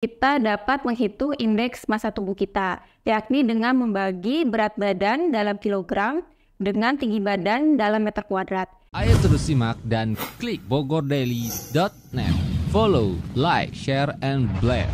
kita dapat menghitung indeks massa tubuh kita, yakni dengan membagi berat badan dalam kilogram dengan tinggi badan dalam meter kuadrat. Ayo terus simak dan klik bogordaily.net. Follow, like, share, and bless.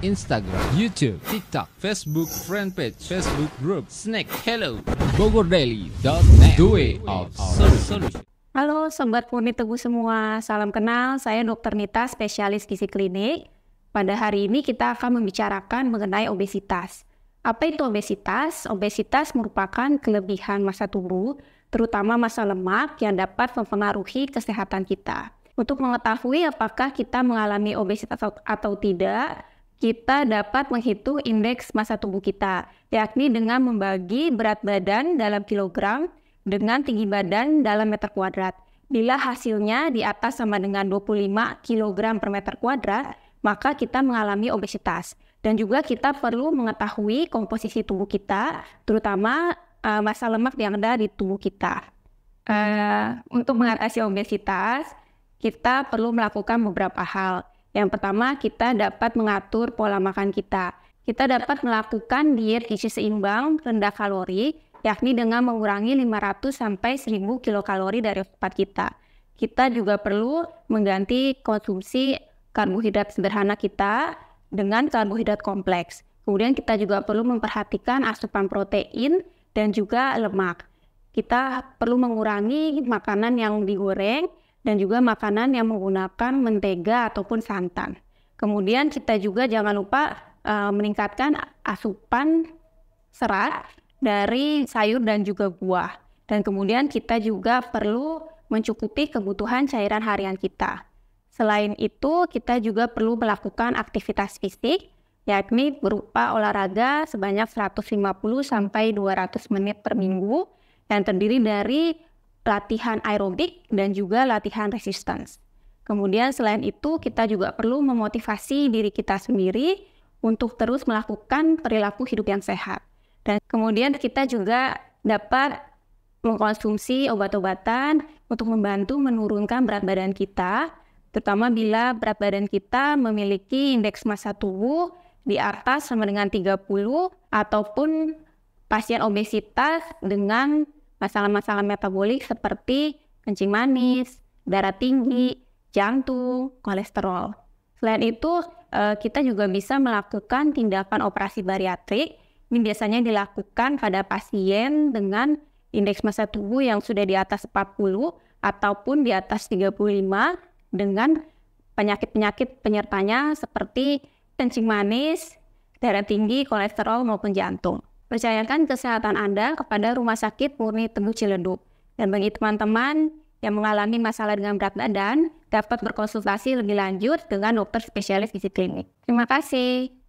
Instagram, YouTube, TikTok, Facebook, Friendpage, Facebook group, Snack, hello, bogordaily.net, the way of solution. Halo Sobat Puni Tubuh semua, salam kenal, saya Dr. Nita, spesialis gizi klinik. Pada hari ini kita akan membicarakan mengenai obesitas. Apa itu obesitas? Obesitas merupakan kelebihan massa tubuh, terutama massa lemak yang dapat mempengaruhi kesehatan kita. Untuk mengetahui apakah kita mengalami obesitas atau, tidak, kita dapat menghitung indeks massa tubuh kita, yakni dengan membagi berat badan dalam kilogram dengan tinggi badan dalam meter kuadrat. Bila hasilnya di atas sama dengan 25 kg per meter kuadrat, maka kita mengalami obesitas. Dan juga kita perlu mengetahui komposisi tubuh kita, terutama uh, massa lemak yang ada di tubuh kita. Uh, untuk mengatasi obesitas, kita perlu melakukan beberapa hal. Yang pertama, kita dapat mengatur pola makan kita. Kita dapat melakukan diet gizi seimbang rendah kalori, yakni dengan mengurangi 500 sampai 1000 kilokalori dari tempat kita. Kita juga perlu mengganti konsumsi karbohidrat sederhana kita dengan karbohidrat kompleks. Kemudian kita juga perlu memperhatikan asupan protein dan juga lemak. Kita perlu mengurangi makanan yang digoreng dan juga makanan yang menggunakan mentega ataupun santan. Kemudian kita juga jangan lupa uh, meningkatkan asupan serat dari sayur dan juga buah. Dan kemudian kita juga perlu mencukupi kebutuhan cairan harian kita. Selain itu, kita juga perlu melakukan aktivitas fisik, yakni berupa olahraga sebanyak 150 sampai 200 menit per minggu yang terdiri dari latihan aerobik dan juga latihan resistance. Kemudian selain itu, kita juga perlu memotivasi diri kita sendiri untuk terus melakukan perilaku hidup yang sehat. Dan kemudian kita juga dapat mengkonsumsi obat-obatan untuk membantu menurunkan berat badan kita terutama bila berat badan kita memiliki indeks massa tubuh di atas sama dengan 30 ataupun pasien obesitas dengan masalah-masalah metabolik seperti kencing manis, darah tinggi, jantung, kolesterol. Selain itu, eh, kita juga bisa melakukan tindakan operasi bariatrik. Ini biasanya dilakukan pada pasien dengan indeks massa tubuh yang sudah di atas 40 ataupun di atas 35 dengan penyakit-penyakit penyertanya seperti kencing manis, darah tinggi, kolesterol maupun jantung. Percayakan kesehatan Anda kepada Rumah Sakit Murni Teguh Ciledug. Dan bagi teman-teman yang mengalami masalah dengan berat badan, dapat berkonsultasi lebih lanjut dengan dokter spesialis gizi klinik. Terima kasih.